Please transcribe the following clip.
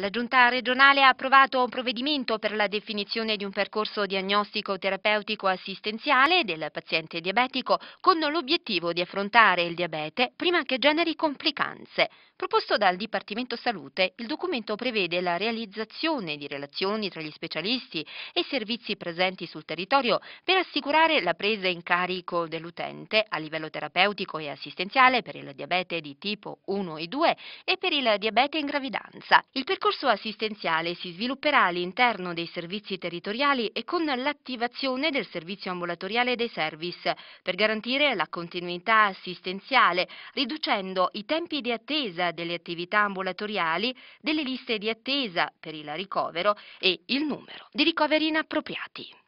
La Giunta regionale ha approvato un provvedimento per la definizione di un percorso diagnostico terapeutico assistenziale del paziente diabetico con l'obiettivo di affrontare il diabete prima che generi complicanze. Proposto dal Dipartimento Salute, il documento prevede la realizzazione di relazioni tra gli specialisti e i servizi presenti sul territorio per assicurare la presa in carico dell'utente a livello terapeutico e assistenziale per il diabete di tipo 1 e 2 e per il diabete in gravidanza. Il percorso percorso assistenziale si svilupperà all'interno dei servizi territoriali e con l'attivazione del servizio ambulatoriale dei service per garantire la continuità assistenziale, riducendo i tempi di attesa delle attività ambulatoriali, delle liste di attesa per il ricovero e il numero di ricoveri inappropriati.